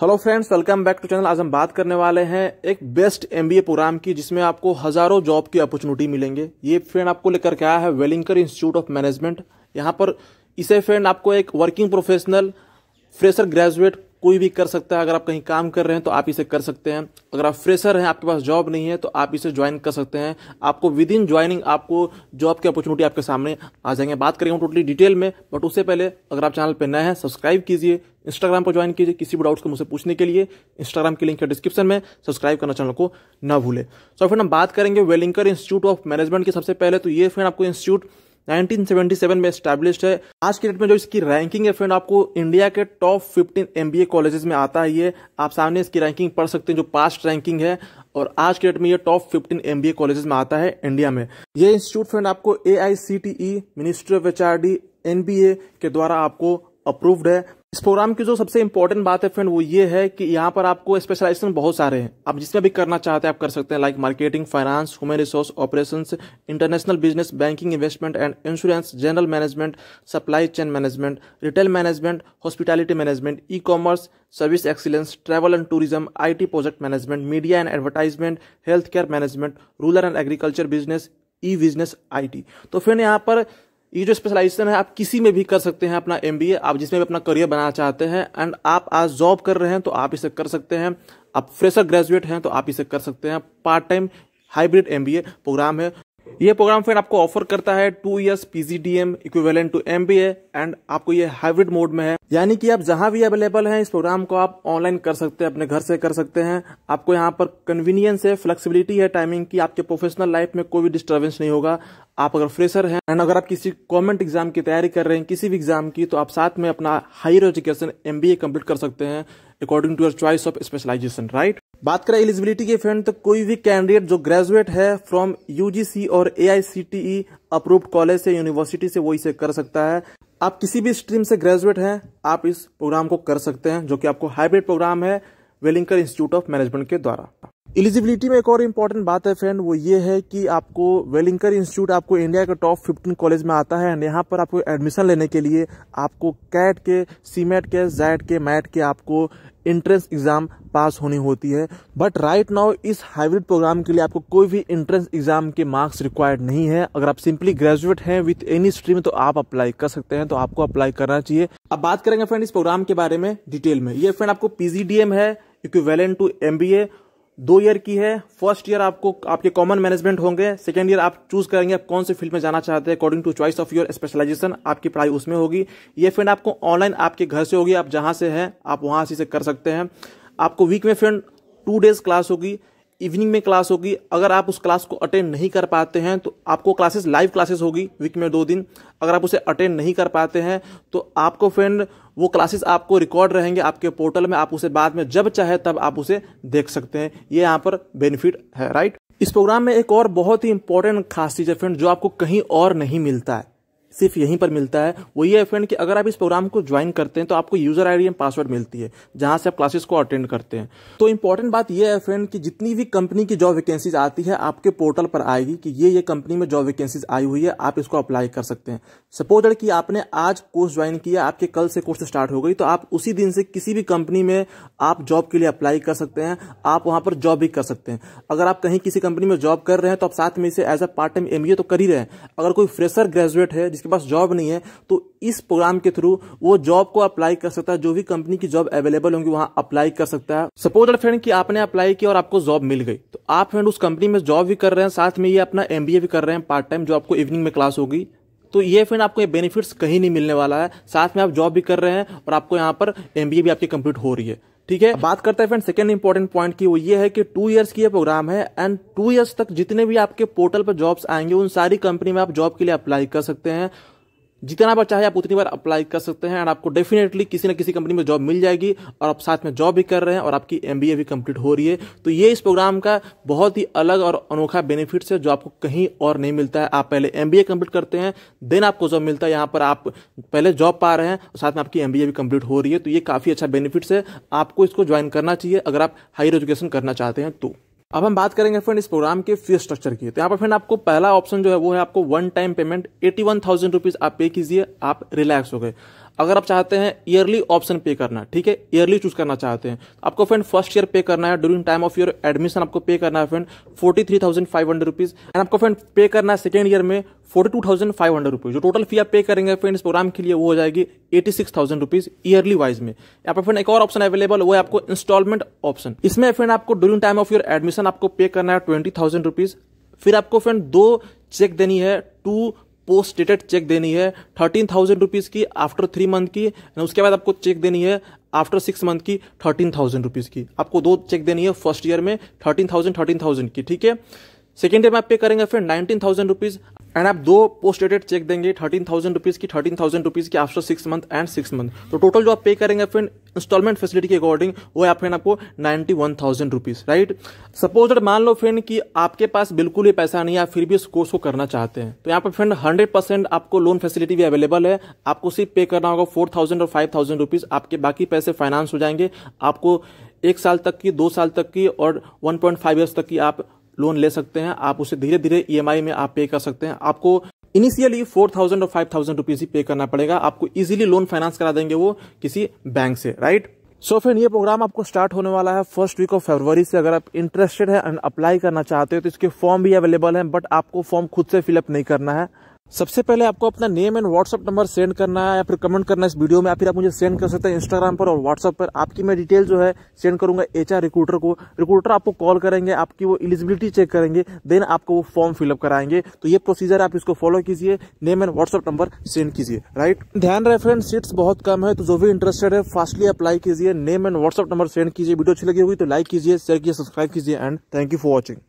hello friends welcome back to channel आज हम बात करने वाले हैं एक बेस्ट एमबीए प्रोग्राम की जिसमें आपको हजारों जॉब की अपॉर्चुनिटी मिलेंगे ये फ्रेंड आपको लेकर के आया है वेलिंगकर इंस्टीट्यूट ऑफ मैनेजमेंट यहाँ पर इसे फ्रेंड आपको एक वर्किंग प्रोफेशनल फ्रेशर ग्रेजुएट कोई भी कर सकता है अगर आप कहीं काम कर रहे हैं तो आप इसे कर सकते हैं अगर आप फ्रेशर हैं आपके पास जॉब नहीं है तो आप इसे ज्वाइन कर सकते हैं आपको विद इन ज्वाइनिंग आपको जॉब की अपॉर्चुनिटी आपके सामने आ जाएंगे बात करेंगे टोटली डिटेल में बट उससे पहले अगर आप चैनल पर नए हैं सब्सक्राइब कीजिए इंस्टाग्राम पर ज्वाइन कीजिए किसी भी डाउट्स को मुझसे पूछने के लिए इंस्टाग्राम की लिंक है डिस्क्रिप्शन में सब्सक्राइब करना चैनल को ना भूले सो so, हम बात करेंगे वेलिंकर इंस्टीट्यूट ऑफ मैनेजमेंट की सबसे पहले तो ये फ्रेंड आपको इंस्टीट्यूट 1977 में स्टैब्लिश है आज के डेट में जो इसकी रैंकिंग है फ्रेंड आपको इंडिया के टॉप 15 एमबीए कॉलेजेस में आता है आप सामने इसकी रैंकिंग पढ़ सकते हैं जो पास्ट रैंकिंग है और आज के डेट में ये टॉप 15 एमबीए कॉलेजेस में आता है इंडिया में ये इंस्टीट्यूट फ्रेंड आपको a ministry of H NBA के द्वारा आपको अप्रूव्ड है इस प्रोग्राम की जो सबसे इंपॉर्टेंट बात है फ्रेंड वो ये है कि यहाँ पर आपको स्पेशलाइजेशन बहुत सारे हैं आप जिसमें भी करना चाहते हैं आप कर सकते हैं like marketing finance human resource operation international business banking investment and insurance general management supply chain management retail management hospitality management e commerce service excellence travel and tourism I project management media and advertisement health care management rural and agriculture business e business I तो friend यहाँ पर ये जो specialisation है आप किसी में भी कर सकते हैं अपना एम आप जिसमें भी अपना करियर बनाना चाहते हैं एंड आप आज जॉब कर रहे हैं तो आप इसे कर सकते हैं आप फ्रेशर ग्रेजुएट हैं तो आप इसे कर सकते हैं part time hybrid M program है ये प्रोग्राम फिर आपको ऑफर करता है two years PGDM equivalent to MBA and आपको ये हाइब्रिड मोड में है यानी कि आप जहां भी अवेलेबल हैं इस प्रोग्राम को आप ऑनलाइन कर सकते हैं अपने घर से कर सकते हैं आपको यहाँ पर कन्वीनियंस है फ्लेक्सिबिलिटी है टाइमिंग की आपके प्रोफेशनल लाइफ में कोई भी डिस्टर्बेंस नहीं होगा आप अगर फ्रेशर हैं एंड अगर आप किसी गवर्नमेंट एग्जाम की तैयारी कर रहे हैं किसी भी एग्जाम की तो आप साथ में अपना हायर एजुकेशन एमबीए कंप्लीट कर सकते हैं according to your choice of specialization right बात करें एलिजिबिलिटी की फ्रेंड तो कोई भी कैंडिडेट जो ग्रेजुएट है फ्रॉम यूजीसी और ए अप्रूव्ड कॉलेज से यूनिवर्सिटी से वो इसे कर सकता है आप किसी भी स्ट्रीम से ग्रेजुएट हैं आप इस प्रोग्राम को कर सकते हैं जो कि आपको हाइब्रिड प्रोग्राम है वेलिंगकर इंस्टीट्यूट ऑफ मैनेजमेंट के द्वारा एलिजिबिलिटी में एक और इम्पॉर्टेंट बात है फ्रेंड वो ये है कि आपको वेलिंगकर इंस्टीट्यूट आपको इंडिया के टॉप फिफ्टीन कॉलेज में आता है एंड यहाँ पर आपको एडमिशन लेने के लिए आपको कैट के सीमेट के जैट के मैट के आपको एंट्रेंस एग्ज़ाम पास होनी होती है बट राइट नाउ इस हाइब्रिड प्रोग्राम के लिए आपको कोई भी एंट्रेंस एग्ज़ाम के मार्क्स रिक्वायर्ड नहीं है अगर आप सिंपली ग्रेजुएट हैं विथ एनी स्ट्रीम तो आप अप्लाई कर सकते हैं तो आपको अप्लाई करना चाहिए अब बात करेंगे फ्रेंड इस प्रोग्राम के बारे में डिटेल में ये फ्रेंड आपको पीजीडीएम है इक्विवेलेंट टू एमबीए दो ईयर की है फर्स्ट ईयर आपको आपके कॉमन मैनेजमेंट होंगे सेकेंड ईयर आप चूज करेंगे आप कौन से फील्ड में जाना चाहते हैं according to choice of your specialization आपकी पढ़ाई उसमें होगी ये फ्रेंड आपको ऑनलाइन आपके घर से होगी आप जहाँ से हैं आप वहाँ से कर सकते हैं आपको वीक में फ्रेंड टू डेज क्लास होगी इवनिंग में क्लास होगी अगर आप उस क्लास को अटेंड नहीं कर पाते हैं तो आपको क्लासेस लाइव क्लासेस होगी वीक में दो दिन अगर आप उसे अटेंड नहीं कर पाते हैं तो आपको फ्रेंड वो क्लासेस आपको रिकॉर्ड रहेंगे आपके पोर्टल में आप उसे बाद में जब चाहे तब आप उसे देख सकते हैं ये यहाँ पर बेनिफिट है राइट इस प्रोग्राम में एक और बहुत ही इंपॉर्टेंट खास चीज़ है फ्रेंड जो आपको कहीं और नहीं मिलता है सिर्फ यहीं पर मिलता है वो ये है फ्रेंड कि अगर आप इस प्रोग्राम को ज्वाइन करते हैं तो आपको यूजर आई एंड पासवर्ड मिलती है जहां से आप क्लासेस को अटेंड करते हैं तो इंपॉर्टेंट बात यह है फ्रेंड कि जितनी भी कंपनी की जॉब वैकेंसीज आती है आपके पोर्टल पर आएगी कि ये ये कंपनी में जॉब वैकेंसीज आई हुई है आप इसको अप्लाई कर सकते हैं सपोज कि आपने आज कोर्स ज्वाइन किया आपके कल से कोर्स स्टार्ट हो गई तो आप उसी दिन से किसी भी कंपनी में आप जॉब के लिए अप्लाई कर सकते हैं आप वहां पर जॉब भी कर सकते हैं अगर आप कहीं किसी कंपनी में जॉब कर रहे हैं तो आप साथ में इसे as a part time MBA तो कर ही रहे हैं अगर कोई फ्रेशर ग्रेजुएट है जिसके जिसके पास जॉब नहीं है तो इस प्रोग्राम के थ्रू वो जॉब को अप्लाई कर सकता है जो भी कंपनी की जॉब अवेलेबल होंगी वहां अप्लाई कर सकता है सपोज फ्रेंड कि आपने अप्लाई किया और आपको जॉब मिल गई तो आप फ्रेंड उस कंपनी में जॉब भी कर रहे हैं साथ में ये अपना एमबीए भी कर रहे हैं पार्ट टाइम जो आपको इवनिंग में क्लास होगी तो ये फ्रेंड आपको ये बेनिफिट्स कहीं नहीं मिलने वाला है साथ में आप जॉब भी कर रहे हैं और आपको यहाँ पर एमबीए भी आपकी कंप्लीट हो रही है ठीक है बात करते हैं फ्रेंड सेकेंड इंपॉर्टेंट पॉइंट की वो ये है कि टू इयर्स की ये प्रोग्राम है एंड टू इयर्स तक जितने भी आपके पोर्टल पर जॉब्स आएंगे उन सारी कंपनी में आप जॉब के लिए अप्लाई कर सकते हैं जितना बार चाहे आप उतनी बार अप्लाई कर सकते हैं एंड आपको डेफिनेटली किसी ना किसी कंपनी में जॉब मिल जाएगी और आप साथ में जॉब भी कर रहे हैं और आपकी एम भी कंप्लीट हो रही है तो ये इस प्रोग्राम का बहुत ही अलग और अनोखा बेनिफिट्स है जो आपको कहीं और नहीं मिलता है आप पहले एम कंप्लीट करते हैं देन आपको जॉब मिलता है यहाँ पर आप पहले जॉब पा रहे हैं और साथ में आपकी एम भी कंप्लीट हो रही है तो ये काफ़ी अच्छा बेनिफिट्स है आपको इसको ज्वाइन करना चाहिए अगर आप हायर एजुकेशन करना चाहते हैं तो अब हम बात करेंगे फ्रेंड इस प्रोग्राम के फीस स्ट्रक्चर की तो यहाँ पर फ्रेंड आपको पहला ऑप्शन जो है वो है आपको one time payment eighty one thousand rupees आप पे कीजिए आप रिलैक्स हो गए अगर आप चाहते हैं ईयरली ऑप्शन पे करना ठीक है ईयरली चूज करना चाहते हैं तो आपको फ्रेंड फर्स्ट ईयर पे करना है during time of your admission आपको पे करना है friend forty three thousand five hundred rupees and आपको फ्रेंड पे करना है सेकेंड ईयर में forty two thousand five hundred rupees जो टोटल फी आप पे करेंगे फ्रेंड इस प्रोग्राम के लिए वो हो जाएगी eighty six thousand rupees yearly wise में यहाँ पर फ्रेंड एक और ऑप्शन अवेलेबल वो है आपको इंस्टॉलमेंट ऑप्शन इसमें फ्रेंड आपको during time of your admission आपको पे करना है ट्वेंटी थाउजेंड रुपीज फिर आपको फ्रेंड दो चेक देनी है टू पोस्ट डेटेड चेक देनी है थर्टीन थाउजेंड रुपीज़ की आफ्टर थ्री मंथ की उसके बाद आपको चेक देनी है आफ्टर सिक्स मंथ की थर्टीन थाउजेंड रुपीज़ की आपको दो चेक देनी है फर्स्ट ईयर में थर्टीन थाउजेंड थर्टीन थाउजेंड की ठीक है सेकेंड ईयर में आप पे करेंगे फिर नाइनटीन थाउजेंड रुपीज़ एंड आप दो पोस्ट डेटेड चेक देंगे थर्टीन थाउजेंड रुपीज़ की थर्टीन थाउजेंड रुपीज़ की after six month and six month तो टोटल जो आप पे करेंगे फिर इंस्टॉलमेंट फैसिलिटी के अकॉर्डिंग वो है फिर आपको ninety one thousand rupees right suppose अगर मान लो फ्रेंड कि आपके पास बिल्कुल ही पैसा नहीं है आप फिर भी इस कोर्स को करना चाहते हैं तो यहाँ पर फ्रेंड हंड्रेड परसेंट आपको लोन फैसिलिटी भी अवेलेबल है आपको सिर्फ पे करना होगा फोर थाउजेंड और फाइव थाउजेंड रुपीज़ आपके बाकी पैसे फाइनेंस हो जाएंगे आपको एक साल तक की दो साल तक की और वन पॉइंट फाइव ईयर्स तक की आप लोन ले सकते हैं आप उसे धीरे धीरे ई में आप पे कर सकते हैं आपको इनिशियली फोर थाउजेंड और फाइव थाउजेंड रुपीज ही पे करना पड़ेगा आपको इजीली लोन फाइनेंस करा देंगे वो किसी बैंक से राइट सो so, फ्रेंड ये प्रोग्राम आपको स्टार्ट होने वाला है फर्स्ट वीक ऑफ फरवरी से अगर आप इंटरेस्टेड है एंड अप्लाई करना चाहते हो तो इसके फॉर्म भी अवेलेबल है बट आपको फॉर्म खुद से फिलअप नहीं करना है सबसे पहले आपको अपना name and WhatsApp number send करना है या फिर कमेंट करना है इस वीडियो में या फिर आप मुझे सेंड कर सकते हैं इंस्टाग्राम पर और व्हाट्सअप पर आपकी मैं डिटेल जो है सेंड करूंगा एच रिक्रूटर को रिक्रूटर आपको कॉल करेंगे आपकी वो एलिजिबिलिटी चेक करेंगे देन आपको वो फॉर्म फिलअप कराएंगे तो ये प्रोसीजर आप इसको फॉलो कीजिए name and WhatsApp number send कीजिए राइट ध्यान रहे फ्रेंड सीट्स बहुत कम है तो जो भी इंटरेस्टेड है फास्टली अप्लाई कीजिए name and WhatsApp number send कीजिए वीडियो अच्छी लगी हुई तो लाइक कीजिए शेयर कीजिए सब्सक्राइब कीजिए and thank you for watching